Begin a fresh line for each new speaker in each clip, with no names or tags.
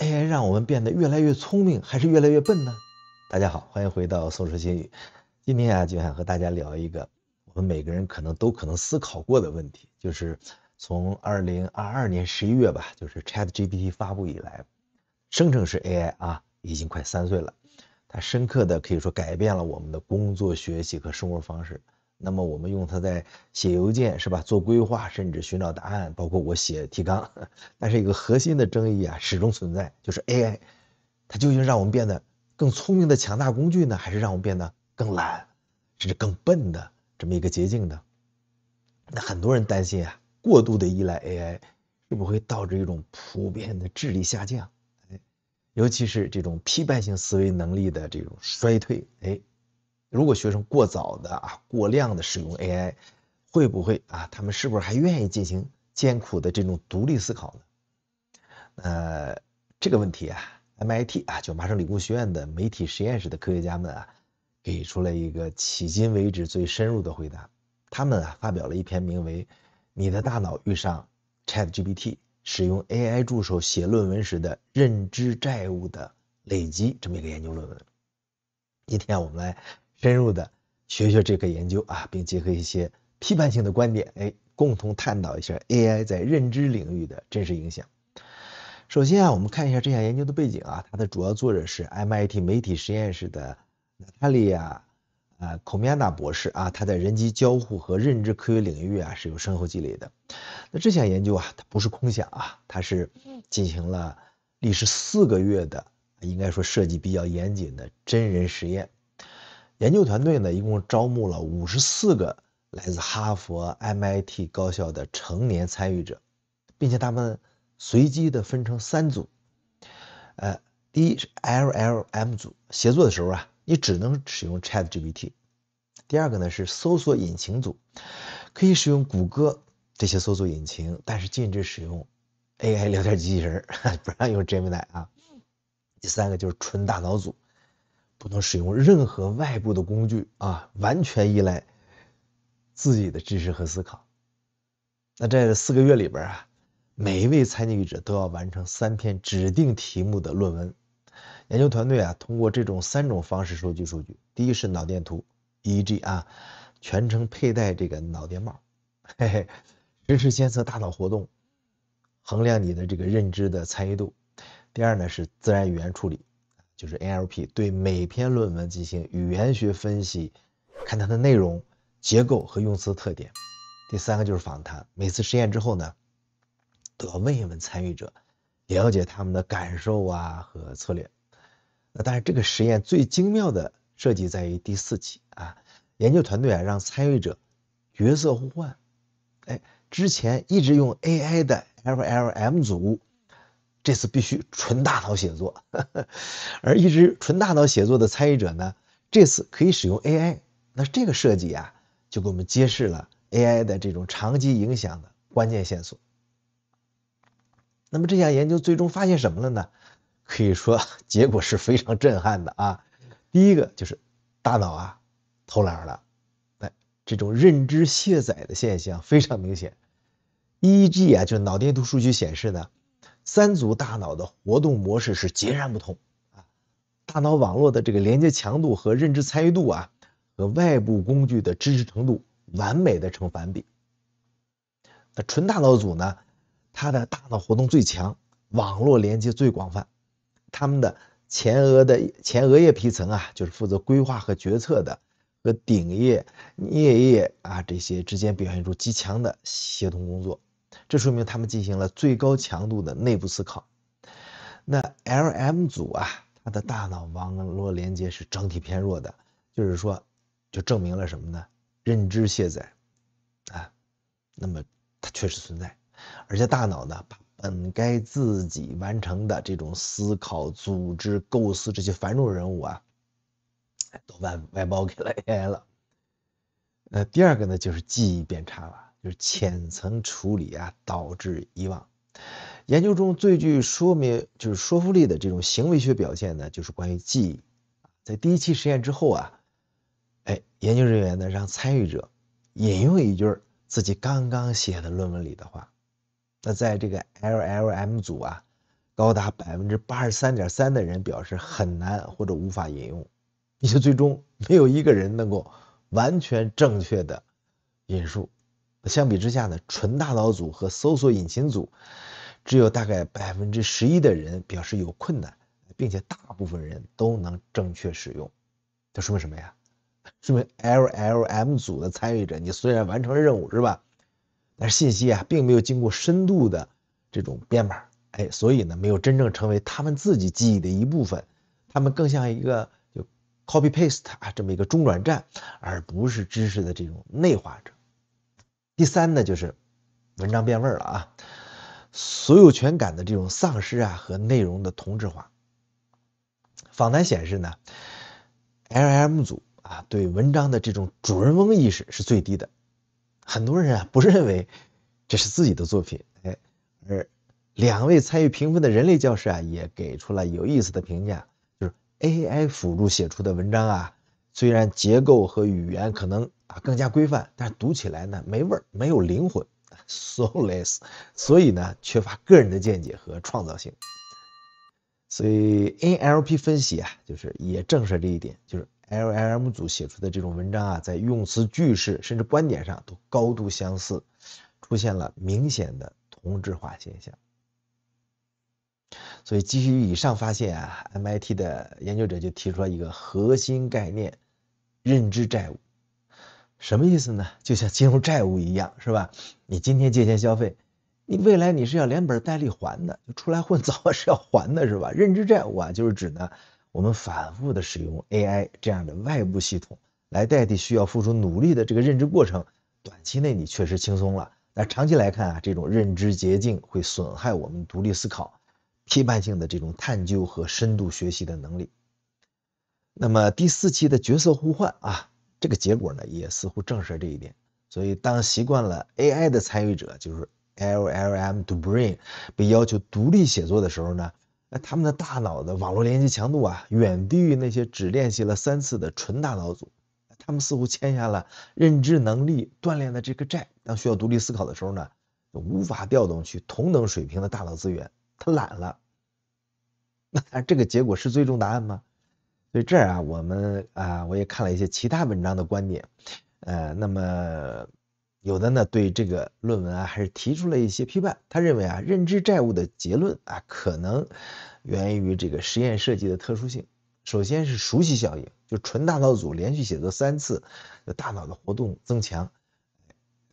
AI 让我们变得越来越聪明，还是越来越笨呢？大家好，欢迎回到《宋鼠新语》。今天啊，就想和大家聊一个我们每个人可能都可能思考过的问题，就是从2022年11月吧，就是 ChatGPT 发布以来，生成式 AI 啊，已经快三岁了。它深刻的可以说改变了我们的工作、学习和生活方式。那么我们用它在写邮件是吧？做规划，甚至寻找答案，包括我写提纲。但是一个核心的争议啊，始终存在，就是 AI，它究竟让我们变得更聪明的强大工具呢，还是让我们变得更懒，甚至更笨的这么一个捷径呢？那很多人担心啊，过度的依赖 AI，会不会导致一种普遍的智力下降？尤其是这种批判性思维能力的这种衰退？哎。如果学生过早的啊、过量的使用 AI，会不会啊？他们是不是还愿意进行艰苦的这种独立思考呢？呃，这个问题啊，MIT 啊，就麻省理工学院的媒体实验室的科学家们啊，给出了一个迄今为止最深入的回答。他们啊，发表了一篇名为《你的大脑遇上 ChatGPT：使用 AI 助手写论文时的认知债务的累积》这么一个研究论文。今天我们来。深入的学学这个研究啊，并结合一些批判性的观点，哎，共同探讨一下 AI 在认知领域的真实影响。首先啊，我们看一下这项研究的背景啊，它的主要作者是 MIT 媒体实验室的娜塔莉亚，呃，孔米亚娜博士啊，她在人机交互和认知科学领域啊是有深厚积累的。那这项研究啊，它不是空想啊，它是进行了历时四个月的，应该说设计比较严谨的真人实验。研究团队呢，一共招募了五十四个来自哈佛、MIT 高校的成年参与者，并且他们随机的分成三组。呃，第一是 LLM 组，协作的时候啊，你只能使用 ChatGPT；第二个呢是搜索引擎组，可以使用谷歌这些搜索引擎，但是禁止使用 AI 聊天机器人 不让用 Gemini 啊。第三个就是纯大脑组。不能使用任何外部的工具啊，完全依赖自己的知识和思考。那在这四个月里边啊，每一位参与者都要完成三篇指定题目的论文。研究团队啊，通过这种三种方式收集数据：第一是脑电图 （EEG） 啊，全程佩戴这个脑电帽，嘿嘿，实时监测大脑活动，衡量你的这个认知的参与度；第二呢是自然语言处理。就是 A l P 对每篇论文进行语言学分析，看它的内容、结构和用词特点。第三个就是访谈，每次实验之后呢，都要问一问参与者，了解他们的感受啊和策略。那当然，这个实验最精妙的设计在于第四期啊，研究团队啊让参与者角色互换，哎，之前一直用 A I 的 L L M 组。这次必须纯大脑写作，而一直纯大脑写作的参与者呢，这次可以使用 AI。那这个设计啊，就给我们揭示了 AI 的这种长期影响的关键线索。那么这项研究最终发现什么了呢？可以说结果是非常震撼的啊！第一个就是大脑啊偷懒了，哎，这种认知卸载的现象非常明显。EEG 啊，就是脑电图数据显示呢。三组大脑的活动模式是截然不同啊，大脑网络的这个连接强度和认知参与度啊，和外部工具的支持程度完美的成反比。那纯大脑组呢，它的大脑活动最强，网络连接最广泛，他们的前额的前额叶皮层啊，就是负责规划和决策的，和顶叶、颞叶啊这些之间表现出极强的协同工作。这说明他们进行了最高强度的内部思考。那 L M 组啊，它的大脑网络连接是整体偏弱的，就是说，就证明了什么呢？认知卸载啊，那么它确实存在，而且大脑呢，把本该自己完成的这种思考、组织、构思这些繁重任务啊，都外外包给了 A I 了。呃，第二个呢，就是记忆变差了。就是浅层处理啊，导致遗忘。研究中最具说明就是说服力的这种行为学表现呢，就是关于记忆。在第一期实验之后啊，哎，研究人员呢让参与者引用一句自己刚刚写的论文里的话。那在这个 LLM 组啊，高达百分之八十三点三的人表示很难或者无法引用，也就最终没有一个人能够完全正确的引述。相比之下呢，纯大脑组和搜索引擎组，只有大概百分之十一的人表示有困难，并且大部分人都能正确使用。这说明什么呀？说明 LLM 组的参与者，你虽然完成了任务是吧？但是信息啊，并没有经过深度的这种编码，哎，所以呢，没有真正成为他们自己记忆的一部分。他们更像一个就 copy paste 啊这么一个中转站，而不是知识的这种内化者。第三呢，就是文章变味儿了啊，所有权感的这种丧失啊，和内容的同质化。访谈显示呢，L M 组啊，对文章的这种主人翁意识是最低的，很多人啊不认为这是自己的作品。哎，而两位参与评分的人类教师啊，也给出了有意思的评价，就是 AI 辅助写出的文章啊，虽然结构和语言可能。啊，更加规范，但是读起来呢没味儿，没有灵魂，soulless，所以呢缺乏个人的见解和创造性。所以 NLP 分析啊，就是也证实这一点，就是 LLM 组写出的这种文章啊，在用词、句式甚至观点上都高度相似，出现了明显的同质化现象。所以基于以上发现啊，MIT 的研究者就提出了一个核心概念：认知债务。什么意思呢？就像金融债务一样，是吧？你今天借钱消费，你未来你是要连本带利还的。就出来混，早晚是要还的，是吧？认知债务啊，就是指呢，我们反复的使用 AI 这样的外部系统来代替需要付出努力的这个认知过程。短期内你确实轻松了，但长期来看啊，这种认知捷径会损害我们独立思考、批判性的这种探究和深度学习的能力。那么第四期的角色互换啊。这个结果呢，也似乎证实了这一点。所以，当习惯了 AI 的参与者，就是 LLM to brain 被要求独立写作的时候呢，那他们的大脑的网络连接强度啊，远低于那些只练习了三次的纯大脑组。他们似乎欠下了认知能力锻炼的这个债。当需要独立思考的时候呢，无法调动去同等水平的大脑资源，他懒了。那这个结果是最终答案吗？所以这儿啊，我们啊，我也看了一些其他文章的观点，呃，那么有的呢对这个论文啊还是提出了一些批判。他认为啊，认知债务的结论啊可能源于这个实验设计的特殊性。首先是熟悉效应，就纯大脑组连续写作三次，大脑的活动增强，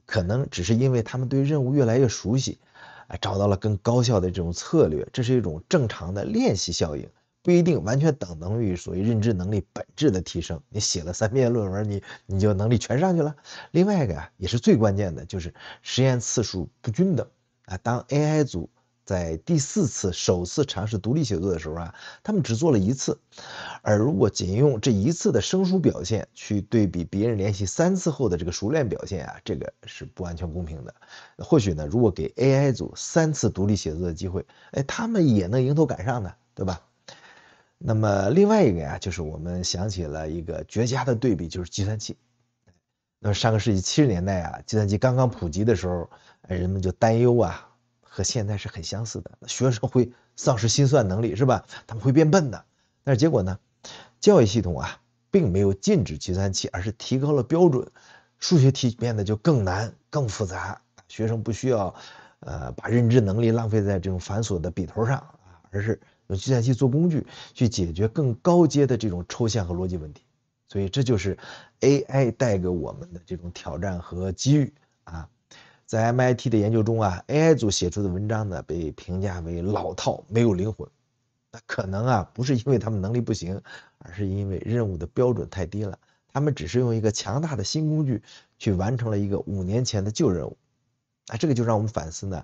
可能只是因为他们对任务越来越熟悉，啊，找到了更高效的这种策略，这是一种正常的练习效应。不一定完全等同于属于认知能力本质的提升。你写了三篇论文，你你就能力全上去了。另外一个啊，也是最关键的，就是实验次数不均等啊。当 AI 组在第四次首次尝试独立写作的时候啊，他们只做了一次，而如果仅用这一次的生疏表现去对比别人练习三次后的这个熟练表现啊，这个是不完全公平的。或许呢，如果给 AI 组三次独立写作的机会，哎，他们也能迎头赶上呢，对吧？那么另外一个呀，就是我们想起了一个绝佳的对比，就是计算器。那么上个世纪七十年代啊，计算机刚刚普及的时候，人们就担忧啊，和现在是很相似的，学生会丧失心算能力，是吧？他们会变笨的。但是结果呢，教育系统啊，并没有禁止计算器，而是提高了标准，数学题变得就更难、更复杂。学生不需要，呃，把认知能力浪费在这种繁琐的笔头上啊，而是。用计算机做工具去解决更高阶的这种抽象和逻辑问题，所以这就是 AI 带给我们的这种挑战和机遇啊。在 MIT 的研究中啊，AI 组写出的文章呢被评价为老套、没有灵魂。那可能啊不是因为他们能力不行，而是因为任务的标准太低了。他们只是用一个强大的新工具去完成了一个五年前的旧任务。啊，这个就让我们反思呢。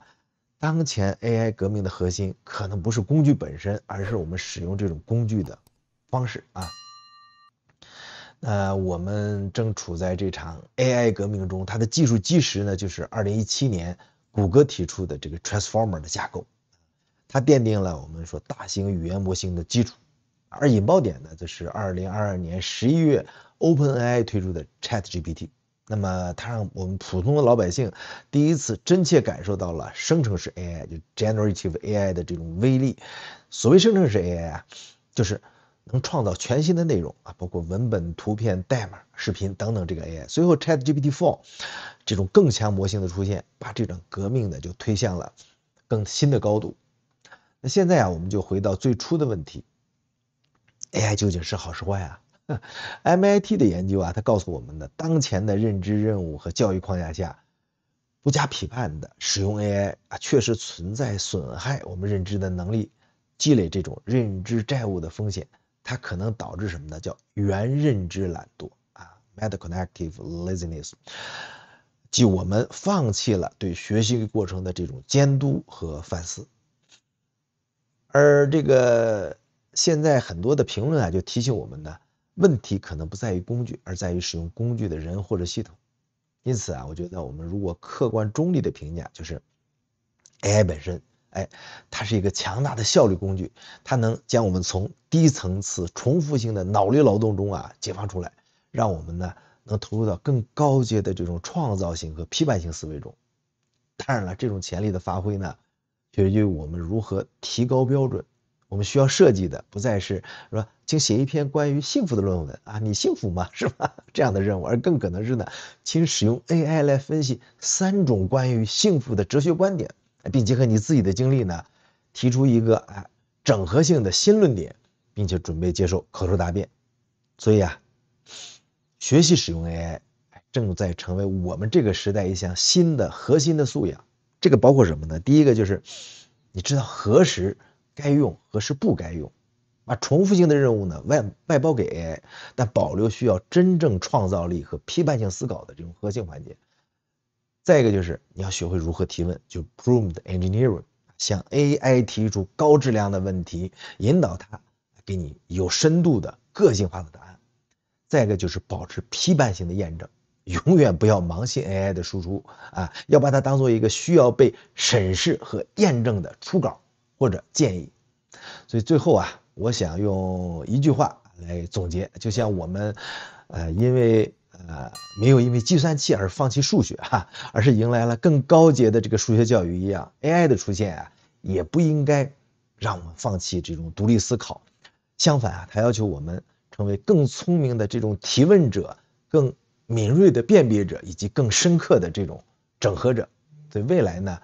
当前 AI 革命的核心可能不是工具本身，而是我们使用这种工具的方式啊。呃，我们正处在这场 AI 革命中，它的技术基石呢就是2017年谷歌提出的这个 Transformer 的架构，它奠定了我们说大型语言模型的基础。而引爆点呢，就是2022年11月 OpenAI 推出的 ChatGPT。那么，它让我们普通的老百姓第一次真切感受到了生成式 AI 就 generative AI 的这种威力。所谓生成式 AI 啊，就是能创造全新的内容啊，包括文本、图片、代码、视频等等。这个 AI 随后 ChatGPT4 这种更强模型的出现，把这种革命呢就推向了更新的高度。那现在啊，我们就回到最初的问题：AI 究竟是好是坏啊？MIT 的研究啊，它告诉我们的，当前的认知任务和教育框架下，不加批判的使用 AI 啊，确实存在损害我们认知的能力积累这种认知债务的风险。它可能导致什么呢？叫原认知懒惰啊，metacognitive laziness，即我们放弃了对学习过程的这种监督和反思。而这个现在很多的评论啊，就提醒我们呢，问题可能不在于工具，而在于使用工具的人或者系统。因此啊，我觉得我们如果客观中立的评价，就是 AI 本身，哎，它是一个强大的效率工具，它能将我们从低层次重复性的脑力劳动中啊解放出来，让我们呢能投入到更高阶的这种创造性和批判性思维中。当然了，这种潜力的发挥呢，取决于我们如何提高标准。我们需要设计的不再是说，请写一篇关于幸福的论文啊，你幸福吗？是吧这样的任务，而更可能是呢，请使用 AI 来分析三种关于幸福的哲学观点，并结合你自己的经历呢，提出一个啊整合性的新论点，并且准备接受口头答辩。所以啊，学习使用 AI 正在成为我们这个时代一项新的核心的素养。这个包括什么呢？第一个就是你知道何时。该用和是不该用，把重复性的任务呢外外包给 AI，但保留需要真正创造力和批判性思考的这种核心环节。再一个就是你要学会如何提问，就 prompt engineering，向 AI 提出高质量的问题，引导它给你有深度的个性化的答案。再一个就是保持批判性的验证，永远不要盲信 AI 的输出啊，要把它当做一个需要被审视和验证的初稿。或者建议，所以最后啊，我想用一句话来总结，就像我们，呃，因为呃，没有因为计算器而放弃数学哈，而是迎来了更高阶的这个数学教育一样。AI 的出现啊，也不应该让我们放弃这种独立思考，相反啊，它要求我们成为更聪明的这种提问者，更敏锐的辨别者，以及更深刻的这种整合者。所以未来呢，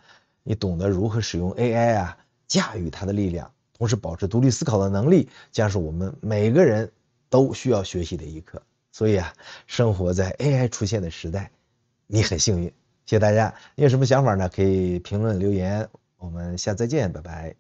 你懂得如何使用 AI 啊。驾驭它的力量，同时保持独立思考的能力，将是我们每个人都需要学习的一课。所以啊，生活在 AI 出现的时代，你很幸运。谢谢大家，你有什么想法呢？可以评论留言。我们下次再见，拜拜。